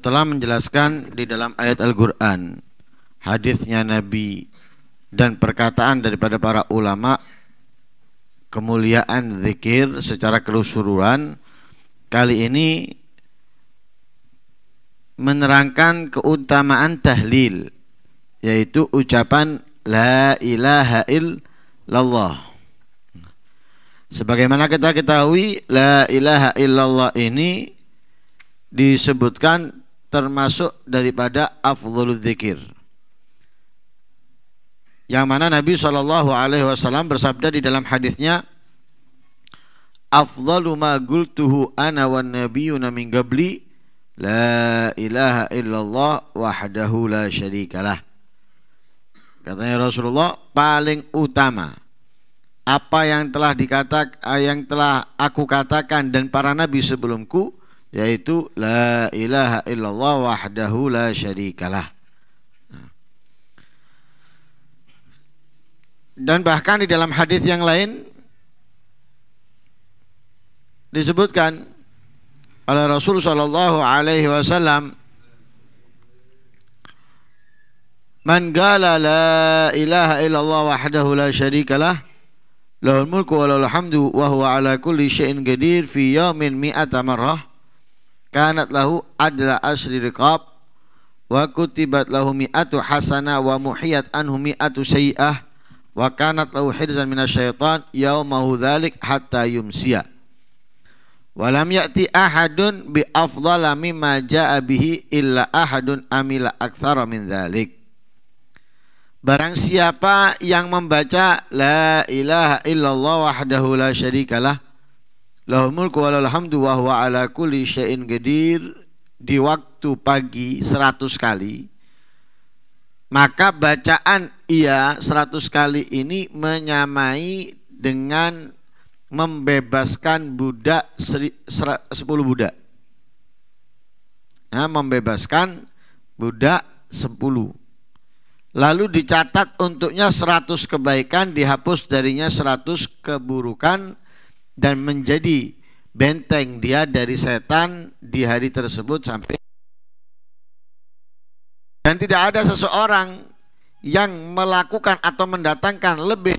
setelah menjelaskan di dalam ayat Al-Quran hadisnya Nabi dan perkataan daripada para ulama kemuliaan zikir secara kelusuruan kali ini menerangkan keutamaan tahlil yaitu ucapan la ilaha illallah sebagaimana kita ketahui la ilaha illallah ini disebutkan termasuk daripada afdhalu dzikir. Yang mana Nabi Shallallahu alaihi wasallam bersabda di dalam hadisnya afdhalu ma qultuhu ana wan nabiyyuna min qabli la ilaha illallah wahdahu la syarikalah. Katanya Rasulullah paling utama apa yang telah dikatakan yang telah aku katakan dan para nabi sebelumku yaitu la ilaha illallah wahdahu la syarikalah. Dan bahkan di dalam hadis yang lain disebutkan oleh Rasul sallallahu alaihi wasallam Man qala la ilaha illallah wahdahu la syarikalah lahul mulku wa lahul hamdu wa huwa ala kulli syai'in qadir fi yawmin mi'ata marrah kanat lahu adla asri riqab wa kutibat lahu mi'atu hasana wa muhiyat anhu mi'atu sayi'ah wa kanat lahu hirzan minasyaitan yaumahu dhalik hatta yumsia. Walam ya'ti ahadun bi afdala mimma ja'a bihi illa ahadun amila aksara min dhalik Barang siapa yang membaca la ilaha illallah wahdahu la syarikalah Lahul mulku walal hamdu wa huwa ala kulli syai'in gedir di waktu pagi 100 kali maka bacaan ia 100 kali ini menyamai dengan membebaskan budak 10 budak. Nah, membebaskan budak 10. Lalu dicatat untuknya 100 kebaikan, dihapus darinya 100 keburukan dan menjadi benteng dia dari setan di hari tersebut sampai dan tidak ada seseorang yang melakukan atau mendatangkan lebih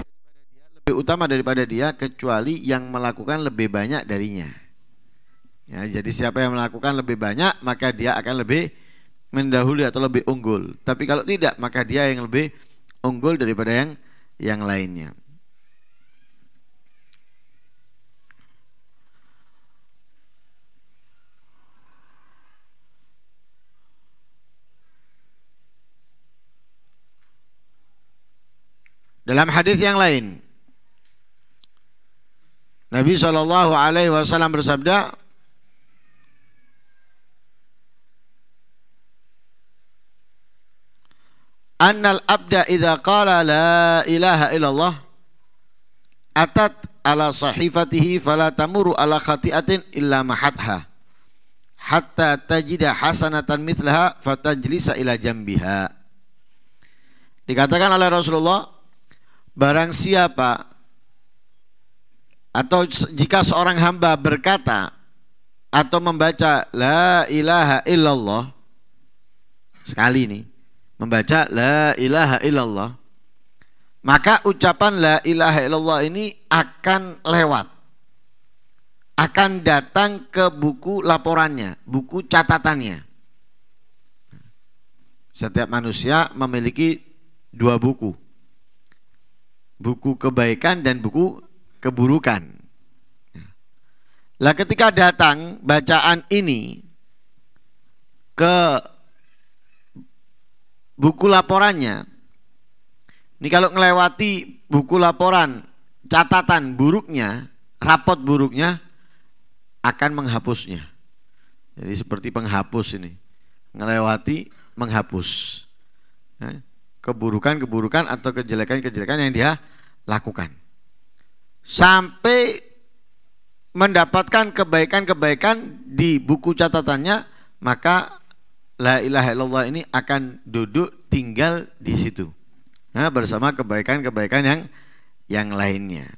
lebih utama daripada dia kecuali yang melakukan lebih banyak darinya. Ya, jadi siapa yang melakukan lebih banyak maka dia akan lebih mendahului atau lebih unggul. Tapi kalau tidak maka dia yang lebih unggul daripada yang yang lainnya. Dalam hadis yang lain, Nabi Shallallahu Alaihi Wasallam bersabda, "Annal abda idza qala la ilaha illallah atat ala sahifatihi fala tamuru ala khati'atin illa mahatha hatta tajida hasanatan mithlaha fatajlisa ila jambiha." Dikatakan oleh Rasulullah, Barang siapa atau jika seorang hamba berkata atau membaca la ilaha illallah sekali ini membaca la ilaha illallah maka ucapan la ilaha illallah ini akan lewat akan datang ke buku laporannya buku catatannya setiap manusia memiliki dua buku buku kebaikan dan buku keburukan. Ya. Lah ketika datang bacaan ini ke buku laporannya, ini kalau melewati buku laporan catatan buruknya, rapot buruknya akan menghapusnya. Jadi seperti penghapus ini, ngelewati menghapus. Nah, keburukan-keburukan atau kejelekan-kejelekan yang dia lakukan. Sampai mendapatkan kebaikan-kebaikan di buku catatannya, maka la ilaha illallah ini akan duduk tinggal di situ. Nah, bersama kebaikan-kebaikan yang yang lainnya.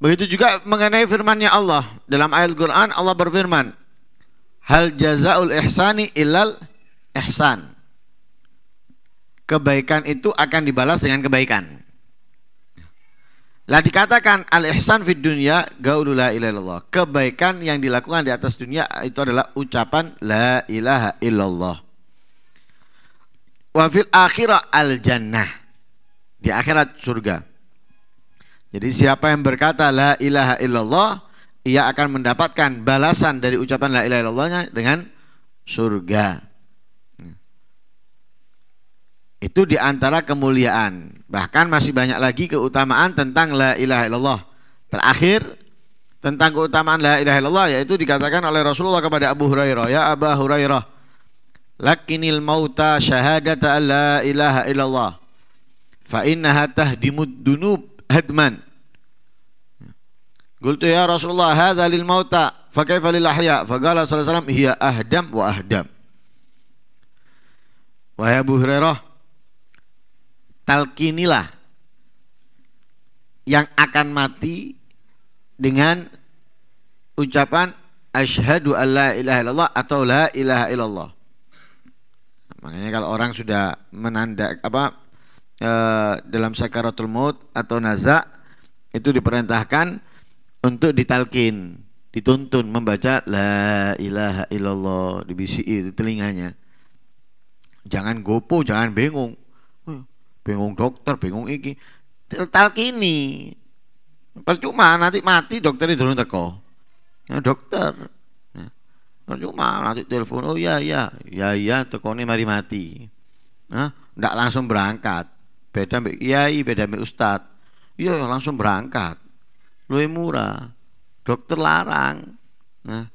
Begitu juga mengenai firmannya Allah dalam ayat Quran Allah berfirman, "Hal jazaul ihsani ilal ihsan." Kebaikan itu akan dibalas dengan kebaikan. Lah dikatakan al ihsan fid dunya gaulu ilallah Kebaikan yang dilakukan di atas dunia itu adalah ucapan la ilaha illallah. Wa akhirah al jannah. Di akhirat surga. Jadi siapa yang berkata la ilaha illallah, ia akan mendapatkan balasan dari ucapan la ilaha illallahnya dengan surga. Itu di antara kemuliaan. Bahkan masih banyak lagi keutamaan tentang la ilaha illallah. Terakhir tentang keutamaan la ilaha illallah yaitu dikatakan oleh Rasulullah kepada Abu Hurairah, ya Abu Hurairah, lakinil mauta syahadata la ilaha illallah fa innaha tahdimud dunub هدما قلت يا رسول الله هذا للموتى فكيف للأحياء فقال صلى الله عليه ahdam wa ahdam وأهدم Wahai Abu Hurairah Talkinilah Yang akan mati Dengan Ucapan Ashadu an la ilaha illallah Atau la ilaha illallah Makanya kalau orang sudah menanda apa Eh, dalam sakaratul maut atau naza itu diperintahkan untuk ditalkin, dituntun membaca la ilaha illallah di BCI eh, itu telinganya. Jangan gopo, jangan bingung. Eh, bingung dokter, bingung iki. Talkini. Percuma nanti mati itu turun teko. Ya, dokter, ya. percuma nanti telepon oh iya, iya. ya ya ya ya tekone mari mati nah ndak langsung berangkat beda mbek kiai beda mbek ustad iya langsung berangkat lebih murah dokter larang nah,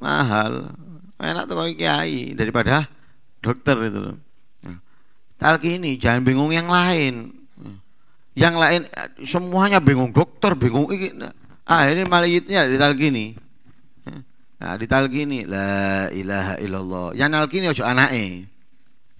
mahal enak tuh kalau kiai daripada dokter itu loh nah, ini jangan bingung yang lain yang lain semuanya bingung dokter bingung ini ah ini malayitnya ditalkini nah di ditalkini la ilaha illallah yang kini ojo anaknya.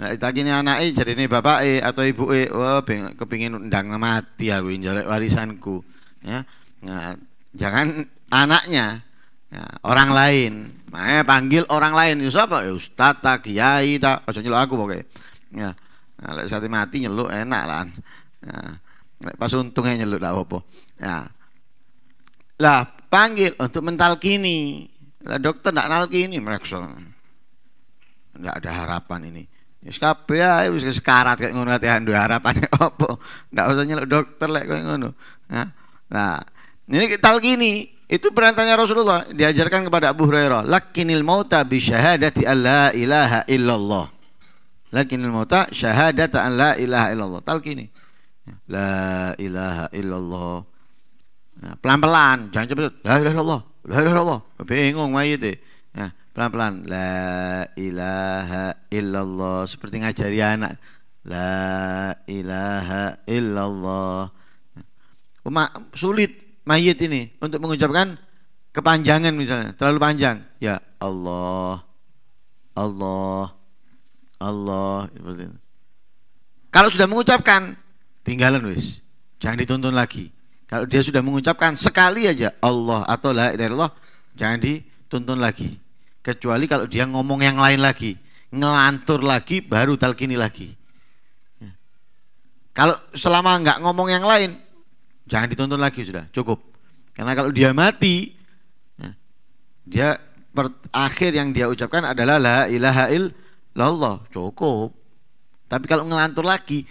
Nek tak kini ini bapak eh atau ibu wah kepingin undang mati aku injolek warisanku. Ya. Nah, jangan anaknya ya, orang lain. Makanya panggil orang lain. Ya siapa? Ya ustaz tak kiai ta, aja nyeluk aku pokoknya. Ya. Nah, lek mati nyeluk enak lah. Ya, pas untungnya nyeluk lah opo Ya. Lah panggil untuk mental kini, Lah dokter ndak nalkini mereka. Tidak ada harapan ini. Wis kabeh ae wis sekarat kaya ngono ati ndo harapane opo? Ndak usah nyeluk dokter lek kaya ngono. Nah, ini kita gini, itu perintahnya Rasulullah diajarkan kepada Abu Hurairah, "Lakinil mauta bi syahadati alla ilaha illallah." Lakinil mauta syahadata an la ilaha illallah. Talqini. La ilaha illallah. Nah, pelan-pelan, jangan cepet. La ilaha illallah. La ilaha illallah. Bingung mayit. Nah, pelan-pelan la ilaha illallah seperti ngajari anak la ilaha illallah Ma, sulit mayit ini untuk mengucapkan kepanjangan misalnya terlalu panjang ya Allah Allah Allah seperti itu. kalau sudah mengucapkan tinggalan wis jangan dituntun lagi kalau dia sudah mengucapkan sekali aja Allah atau la ilaha illallah jangan dituntun lagi kecuali kalau dia ngomong yang lain lagi ngelantur lagi baru talkini lagi ya. kalau selama nggak ngomong yang lain jangan ditonton lagi sudah cukup karena kalau dia mati ya, dia per, akhir yang dia ucapkan adalah la ilaha illallah cukup tapi kalau ngelantur lagi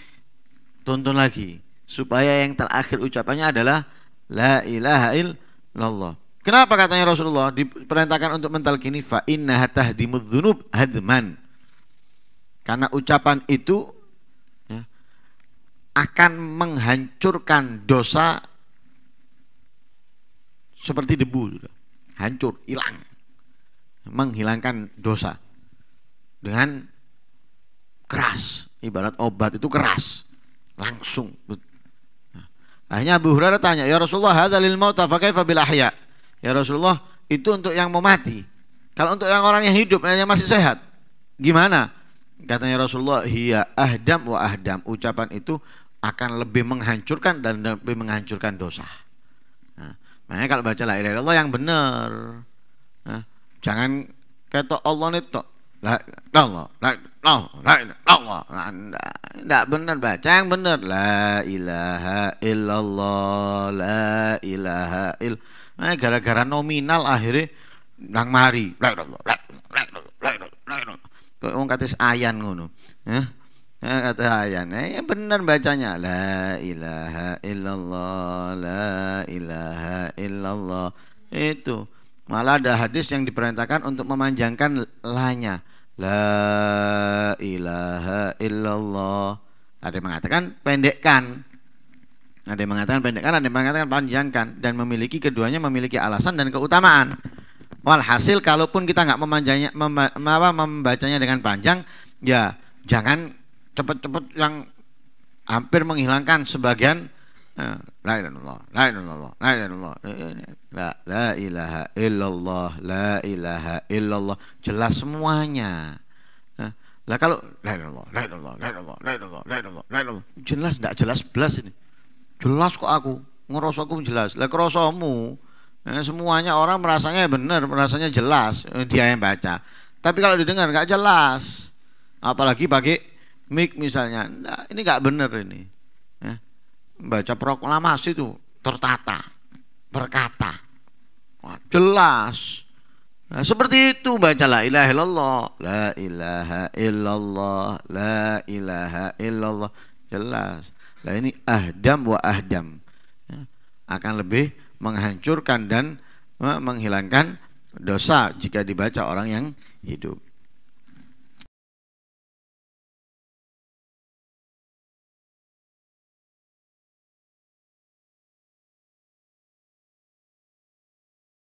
tonton lagi supaya yang terakhir ucapannya adalah la ilaha illallah Kenapa katanya Rasulullah diperintahkan untuk mentalkini fa inna hatah dimudzunub hadman. Karena ucapan itu ya, akan menghancurkan dosa seperti debu, gitu. hancur, hilang. Menghilangkan dosa dengan keras, ibarat obat itu keras, langsung. Ya. Akhirnya Abu Hurairah tanya, "Ya Rasulullah, hadalil lil mauta fa kaifa Ya Rasulullah, itu untuk yang mau mati. Kalau untuk yang orang yang hidup yang masih sehat, gimana? Katanya Rasulullah, hiya ahdam wa ahdam. Ucapan itu akan lebih menghancurkan dan lebih menghancurkan dosa. Nah, makanya kalau baca la ilaha illallah yang benar. Nah, jangan kata Allah itu la Allah, la Allah, la Allah. benar baca yang benar la ilaha illallah, la ilaha illallah eh gara-gara nominal akhirnya nang mari kok wong kates ayan ngono eh kata ayan eh ya benar bacanya la ilaha illallah la ilaha illallah itu malah ada hadis yang diperintahkan untuk memanjangkan lanya la ilaha illallah ada yang mengatakan pendekkan ada yang mengatakan pendekkan, ada yang mengatakan panjangkan dan memiliki keduanya memiliki alasan dan keutamaan. Walhasil kalaupun kita nggak memanjanya memba, membacanya dengan panjang, ya jangan cepet-cepet yang hampir menghilangkan sebagian eh, la ilaha la ilaha eh, eh, la, la ilaha illallah la ilaha illallah jelas semuanya lah kalau la ilaha la ilaha la ilaha la ilaha jelas tidak jelas belas ini Jelas kok aku, ngerosokku jelas. Lah kerosomu, eh, semuanya orang merasanya benar, merasanya jelas, eh, dia yang baca. Tapi kalau didengar nggak jelas, apalagi pakai mic misalnya, nah, ini nggak benar ini. Eh, baca proklamasi itu tertata, berkata, Wah, jelas. Nah, seperti itu baca la ilaha illallah, la ilaha illallah, la ilaha illallah jelas lah ini ahdam wa ahdam ya, akan lebih menghancurkan dan eh, menghilangkan dosa jika dibaca orang yang hidup